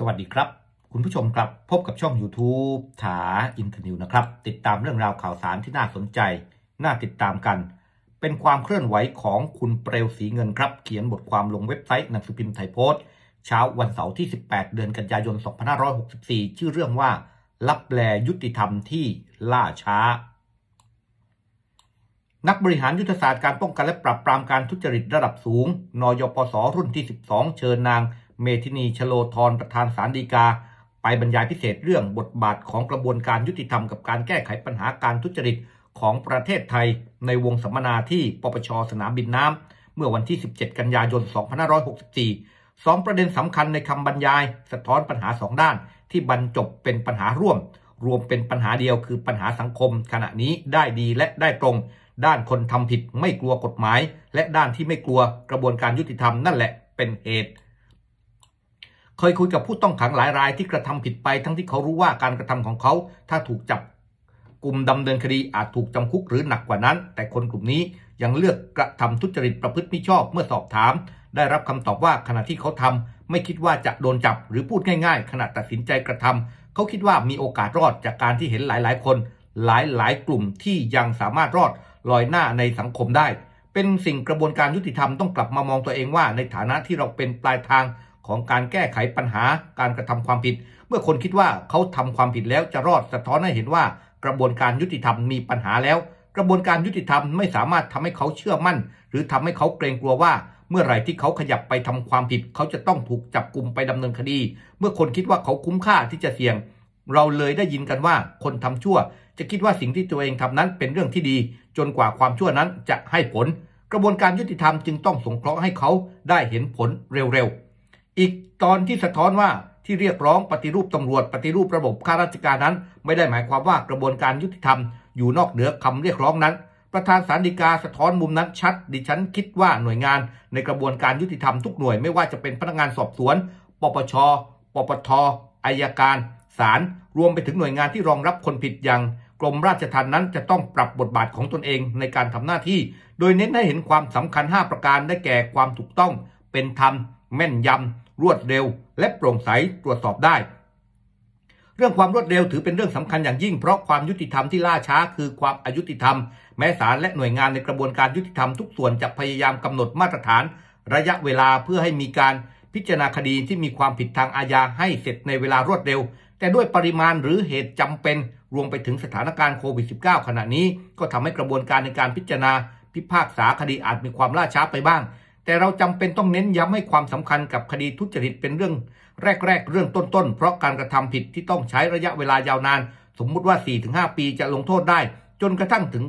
สวัสดีครับ คุณผู้ชมครับพบกับช่อง YouTube ถาอินเทอร์นิวนะครับ ติดตามเรื่องราวข่าวสารที่น่าสนใจ น่าติดตามกัน เป็นความเคลื่อนไหวของคุณเปลวสีเงินครับ เขียนบทความลงเว็บไซต์หนังสือพิมพ์ไทยโพสต์เช้าวันเสาร์ที่ 18 เดือนกันยายน 2564 ชื่อเรื่องว่า รับแลยุติธรรมที่ล่าช้า นักบริหารยุทธศาสตร์การป้องกันและปราบปรามการทุจริตระดับสูงนยปสรุ่นที่ 12 เชิญนางเมธินีชโลธรประธานสารดีกา ไปบรรยายพิเศษเรื่องบทบาทของกระบวนการยุติธรรมกับการแก้ไขปัญหาการทุจริตของประเทศไทยในวงสัมมนาที่ปปชสนามบินน้ำ เมื่อวันที่ 17 กันยายน 2564สองประเด็นสำคัญในคำบรรยายสะท้อนปัญหาสองด้านที่บรรจบเป็นปัญหาร่วม รวมเป็นปัญหาเดียวคือปัญหาสังคม ขณะนี้ได้ดีและได้ตรง ด้านคนทำผิดไม่กลัวกฎหมาย และด้านที่ไม่กลัวกระบวนการยุติธรรมนั่นแหละเป็นเหตุเคยคุยกับผู้ต้องขังหลายรายที่กระทำผิดไป ทั้งที่เขารู้ว่าการกระทำของเขาถ้าถูกจับกลุ่มดำเนินคดีอาจถูกจำคุกหรือหนักกว่านั้น แต่คนกลุ่มนี้ยังเลือกกระทำทุจริตประพฤติมิชอบเมื่อสอบถาม ได้รับคำตอบว่าขณะที่เขาทำไม่คิดว่าจะโดนจับหรือพูดง่าย ๆ ขณะตัดสินใจกระทำ เขาคิดว่ามีโอกาสรอดจากการที่เห็นหลายๆ คน หลายๆกลุ่มที่ยังสามารถรอดลอยหน้าในสังคมได้ เป็นสิ่งกระบวนการยุติธรรมต้องกลับมามองตัวเองว่าในฐานะที่เราเป็นปลายทางของการแก้ไขปัญหาการกระทำความผิด เมื่อคนคิดว่าเขาทำความผิดแล้วจะรอดสะท้อนให้เห็นว่ากระบวนการยุติธรรมมีปัญหาแล้ว กระบวนการยุติธรรมไม่สามารถทำให้เขาเชื่อมั่น หรือทำให้เขาเกรงกลัวว่าเมื่อไหร่ที่เขาขยับไปทำความผิด เขาจะต้องถูกจับกลุ่มไปดำเนินคดี เมื่อคนคิดว่าเขาคุ้มค่าที่จะเสี่ยงเราเลยได้ยินกันว่าคนทำชั่วจะคิดว่าสิ่งที่ตัวเองทำนั้นเป็นเรื่องที่ดี จนกว่าความชั่วนั้นจะให้ผล กระบวนการยุติธรรมจึงต้องสงเคราะห์ให้เขาได้เห็นผลเร็วๆอีกตอนที่สะท้อนว่าที่เรียกร้องปฏิรูปตำรวจ ปฏิรูประบบข้าราชการนั้นไม่ได้หมายความว่ากระบวนการยุติธรรมอยู่นอกเหนือคำเรียกร้องนั้น ประธานสารดีกาสะท้อนมุมนั้นชัดดิฉันคิดว่าหน่วยงานในกระบวนการยุติธรรมทุกหน่วยไม่ว่าจะเป็นพนักงานสอบสวน ปปช ปปทอายการศาลรวมไปถึงหน่วยงานที่รองรับคนผิดอย่างกรมราชธรรมนั้นจะต้องปรับบทบาทของตนเองในการทำหน้าที่ โดยเน้นให้เห็นความสำคัญ 5 ประการได้แก่ความถูกต้อง เป็นธรรม แม่นยำรวดเร็วและโปร่งใสตรวจสอบได้ เรื่องความรวดเร็วถือเป็นเรื่องสำคัญอย่างยิ่งเพราะความยุติธรรมที่ล่าช้าคือความอายุติธรรม แม้ศาลและหน่วยงานในกระบวนการยุติธรรมทุกส่วนจะพยายามกำหนดมาตรฐานระยะเวลาเพื่อให้มีการพิจารณาคดีที่มีความผิดทางอาญาให้เสร็จในเวลารวดเร็ว แต่ด้วยปริมาณหรือเหตุจำเป็น รวมไปถึงสถานการณ์โควิด -19 ขณะนี้ ก็ทำให้กระบวนการในการพิจารณา พิพากษาคดีอาจมีความล่าช้าไปบ้างแต่เราจำเป็นต้องเน้นย้ำให้ความสำคัญกับคดีทุจริตเป็นเรื่อง แรก ๆ เรื่องต้น ๆ เพราะการกระทำผิดที่ต้องใช้ระยะเวลายาวนาน สมมุติว่า 4-5 ปีจะลงโทษได้ จนกระทั่งถึง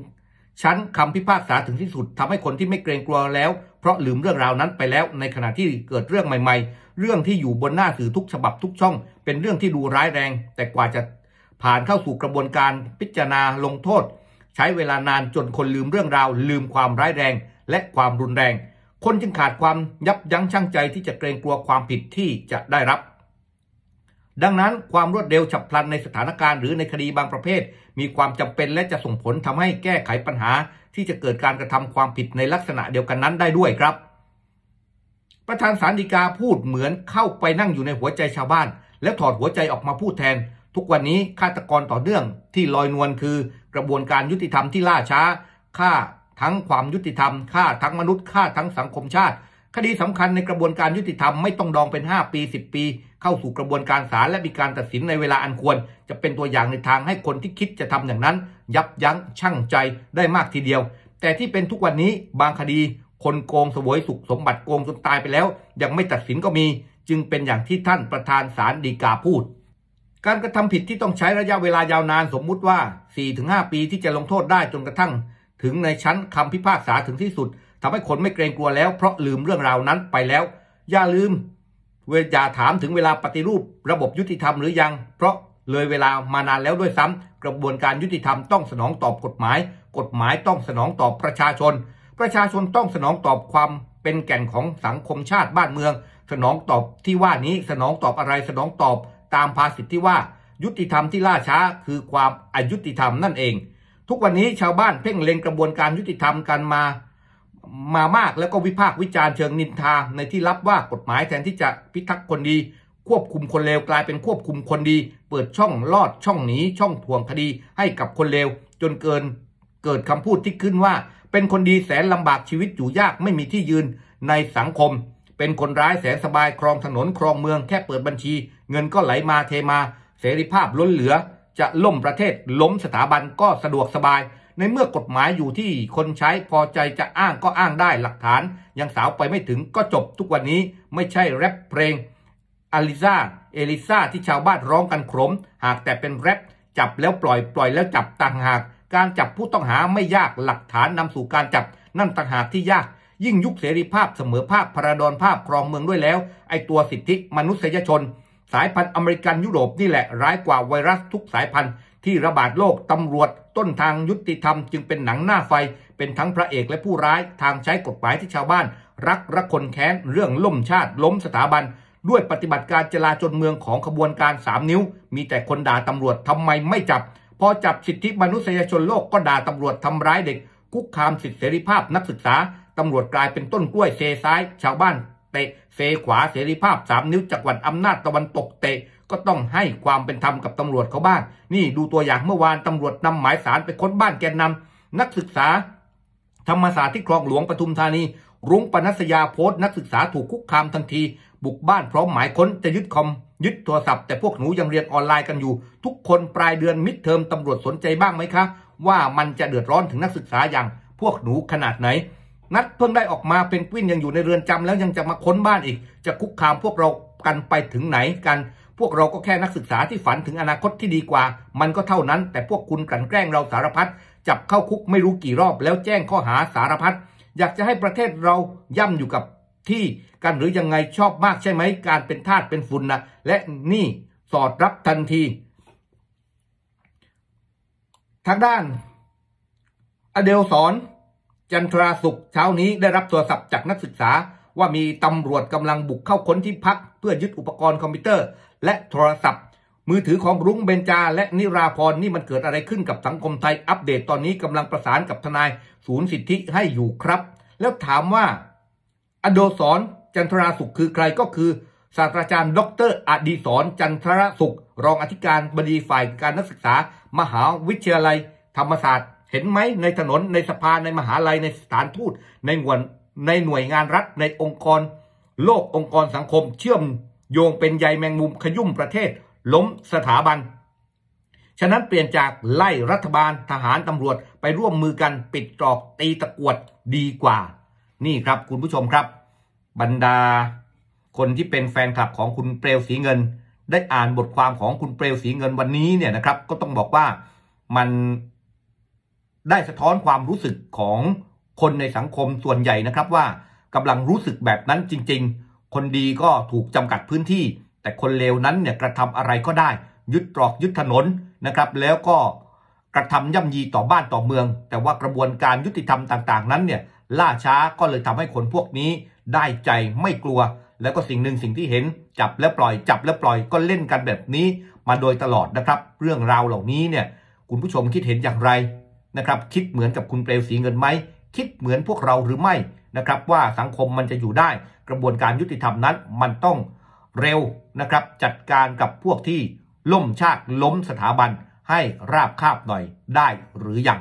ชั้นคำพิพากษาถึงที่สุดทำให้คนที่ไม่เกรงกลัวแล้วเพราะลืมเรื่องราวนั้นไปแล้ว ในขณะที่เกิดเรื่องใหม่ ๆ เรื่องที่อยู่บนหน้าสื่อทุกฉบับทุกช่อง เป็นเรื่องที่ดูร้ายแรง แต่กว่าจะผ่านเข้าสู่กระบวนการ พิจารณาลงโทษ ใช้เวลานานจนคนลืมเรื่องราว ลืมความร้ายแรง และความรุนแรงคนจึงขาดความยับยั้งชั่งใจที่จะเกรงกลัวความผิดที่จะได้รับ ดังนั้นความรวดเร็วฉับพลันในสถานการณ์หรือในคดีบางประเภท มีความจำเป็นและจะส่งผลทำให้แก้ไขปัญหา ที่จะเกิดการกระทำความผิดในลักษณะเดียวกันนั้นได้ด้วยครับ ประธานสารดีกาพูดเหมือนเข้าไปนั่งอยู่ในหัวใจชาวบ้าน และถอดหัวใจออกมาพูดแทน ทุกวันนี้ฆาตกรต่อเนื่องที่ลอยนวลคือกระบวนการยุติธรรมที่ล่าช้าฆ่าทั้งความยุติธรรมค่าทั้งมนุษย์ค่าทั้งสังคมชาติ คดีสำคัญในกระบวนการยุติธรรมไม่ต้องดองเป็น 5 ปี 10 ปี เข้าสู่กระบวนการศาลและมีการตัดสินในเวลาอันควร จะเป็นตัวอย่างในทางให้คนที่คิดจะทำอย่างนั้น ยับยั้งชั่งใจได้มากทีเดียว แต่ที่เป็นทุกวันนี้บางคดีคนโกงสวยสุขสมบัติโกงจนตายไปแล้ว ยังไม่ตัดสินก็มี จึงเป็นอย่างที่ท่านประธานศาลฎีกาพูด การกระทำผิดที่ต้องใช้ระยะเวลายาวนานสมมุติว่า4-5ปีที่จะลงโทษได้จนกระทั่งถึงในชั้นคำพิพากษาถึงที่สุดทำให้คนไม่เกรงกลัวแล้วเพราะลืมเรื่องราวนั้นไปแล้วอย่าลืม เวลาถามถึงเวลาปฏิรูประบบยุติธรรมหรือยัง เพราะเลยเวลามานานแล้วด้วยซ้ำกระบวนการยุติธรรมต้องสนองตอบกฎหมาย กฎหมายต้องสนองตอบประชาชน ประชาชนต้องสนองตอบความเป็นแก่นของสังคมชาติบ้านเมือง สนองตอบที่ว่านี้สนองตอบอะไรสนองตอบ ตามภาษิตที่ว่า ยุติธรรมที่ล่าช้า คือความอายุติธรรมนั่นเองทุกวันนี้ชาวบ้านเพ่งเล็งกระบวนการยุติธรรมกันมา มามากแล้วก็วิพากษ์วิจารณ์เชิงนินทาในที่รับว่ากฎหมายแทนที่จะพิทักษ์คนดี ควบคุมคนเลว กลายเป็นควบคุมคนดี เปิดช่องลอดช่องหนีช่องทวงคดีให้กับคนเลว จนเกิน เกิดคำพูดที่ขึ้นว่า เป็นคนดีแสนลำบากชีวิตอยู่ยากไม่มีที่ยืน ในสังคม เป็นคนร้ายแสนสบายครองถนนครองเมืองแค่เปิดบัญชี เงินก็ไหลมาเทมาเสรีภาพล้นเหลือจะล่มประเทศ ล้มสถาบันก็สะดวกสบาย ในเมื่อกฎหมายอยู่ที่คนใช้พอใจจะอ้างก็อ้างได้หลักฐาน ยังสาวไปไม่ถึงก็จบทุกวันนี้ไม่ใช่แรปเพลง อลิซาเอลิซาที่ชาวบ้านร้องกันขรม หากแต่เป็นแรปจับแล้วปล่อยปล่อยแล้วจับต่างหาก การจับผู้ต้องหาไม่ยากหลักฐานนำสู่การจับนั่นต่างหากที่ยาก ยิ่งยุคเสรีภาพเสมอภาคพระดอนภาพครองเมืองด้วยแล้ว ไอตัวสิทธิมนุษยชนสายพันธุ์อเมริกันยุโรปนี่แหละร้ายกว่าไวรัสทุกสายพันธุ์ที่ระบาดโลกตำรวจต้นทางยุติธรรมจึงเป็นหนังหน้าไฟ เป็นทั้งพระเอกและผู้ร้ายทางใช้กฎหมายที่ชาวบ้าน รักรักคนแค้นเรื่องล่มชาติล้มสถาบัน ด้วยปฏิบัติการจลาจลเมืองของขบวนการ 3 นิ้ว มีแต่คนด่าตำรวจทำไมไม่จับ พอจับสิทธิมนุษยชนโลกก็ด่าตำรวจทำร้ายเด็กคุกคามสิทธิเสรีภาพนักศึกษาตำรวจกลายเป็นต้นกล้วยเซซ้ายชาวบ้านเตะเสขวาเสรีภาพสามนิ้วจักรวรรดิอำนาจตะวันตกเตะก็ต้องให้ความเป็นธรรมกับตำรวจเขาบ้างนี่ดูตัวอย่างเมื่อวานตำรวจนำหมายสารไปค้นบ้านแกนนำนักศึกษาธรรมศาสตร์ที่คลองหลวงปทุมธานี รุ้งปนัสยาโพสต์นักศึกษาถูกคุกคามทันที บุกบ้านพร้อมหมายค้นจะยึดคอม ยึดโทรศัพท์แต่พวกหนูยังเรียนออนไลน์กันอยู่ ทุกคนปลายเดือนมิดเทอมตำรวจสนใจบ้างไหมคะ ว่ามันจะเดือดร้อนถึงนักศึกษาอย่าง พวกหนูขนาดไหนนัดเพิ่งได้ออกมาเพนกวินยังอยู่ในเรือนจำแล้วยังจะมาค้นบ้านอีกจะคุกคามพวกเรากันไปถึงไหนกันพวกเราก็แค่นักศึกษาที่ฝันถึงอนาคตที่ดีกว่า มันก็เท่านั้น แต่พวกคุณกลั่นแกล้งเราสารพัดจับเข้าคุกไม่รู้กี่รอบแล้วแจ้งข้อหาสารพัดอยากจะให้ประเทศเราย่ำอยู่กับที่กันหรือยังไงชอบมากใช่ไหม การเป็นทาสเป็นฝุ่นนะและนี่สอดรับทันที ทางด้าน อเดลสอนจันทราสุข เช้านี้ได้รับโทรศัพท์จากนักศึกษาว่ามีตำรวจกำลังบุกเข้าค้นที่พัก เพื่อยึดอุปกรณ์คอมพิวเตอร์และโทรศัพท์ มือถือของรุ้งเบญจาและนิราพรนี่มันเกิดอะไรขึ้นกับสังคมไทยอัปเดตตอนนี้กำลังประสานกับทนายศูนย์สิทธิให้อยู่ครับ แล้วถามว่าอโดสร จันทราสุขคือใครก็คือศาสตราจารย์ ดร อดีศรจันทรสุข รองอธิการบดีฝ่ายการนักศึกษา มหาวิทยาลัยธรรมศาสตร์เห็นไหมในถนนในสภาในมหาลัยในสถานทูตในหนวนในหน่วยงานรัฐในองค์กร โลกองค์กรสังคมเชื่อมโยงเป็นใยแมงมุมขยุ่มประเทศ ล้มสถาบัน ฉะนั้นเปลี่ยนจากไล่รัฐบาลทหารตำรวจไปร่วมมือกันปิดตรอกตีตะกวดดีกว่า นี่ครับคุณผู้ชมครับ บรรดา คนที่เป็นแฟนคลับของคุณเปรวสีเงิน ได้อ่านบทความของคุณเปรวสีเงินวันนี้เนี่ยนะครับ ก็ต้องบอกว่ามันได้สะท้อนความรู้สึกของคนในสังคมส่วนใหญ่นะครับว่า กำลังรู้สึกแบบนั้นจริง ๆ คนดีก็ถูกจำกัดพื้นที่ แต่คนเลวนั้นเนี่ยกระทำอะไรก็ได้ยึดตรอกยึดถนนนะครับแล้วก็กระทำย่ำยีต่อบ้านต่อเมือง แต่ว่ากระบวนการยุติธรรมต่างๆ นั้นเนี่ยล่าช้าก็เลยทำให้คนพวกนี้ได้ใจไม่กลัว แล้วก็สิ่งหนึ่งสิ่งที่เห็นจับแล้วปล่อยจับแล้วปล่อยก็เล่นกันแบบนี้ มาโดยตลอดนะครับเรื่องราวเหล่านี้เนี่ยคุณผู้ชมคิดเห็นอย่างไรนะครับคิดเหมือนกับคุณเปลวสีเงินไหม คิดเหมือนพวกเราหรือไม่นะครับ ว่าสังคมมันจะอยู่ได้กระบวนการยุติธรรมนั้นมันต้องเร็วนะครับจัดการกับพวกที่ล่มชาติล้มสถาบันให้ราบคาบหน่อยได้หรือยัง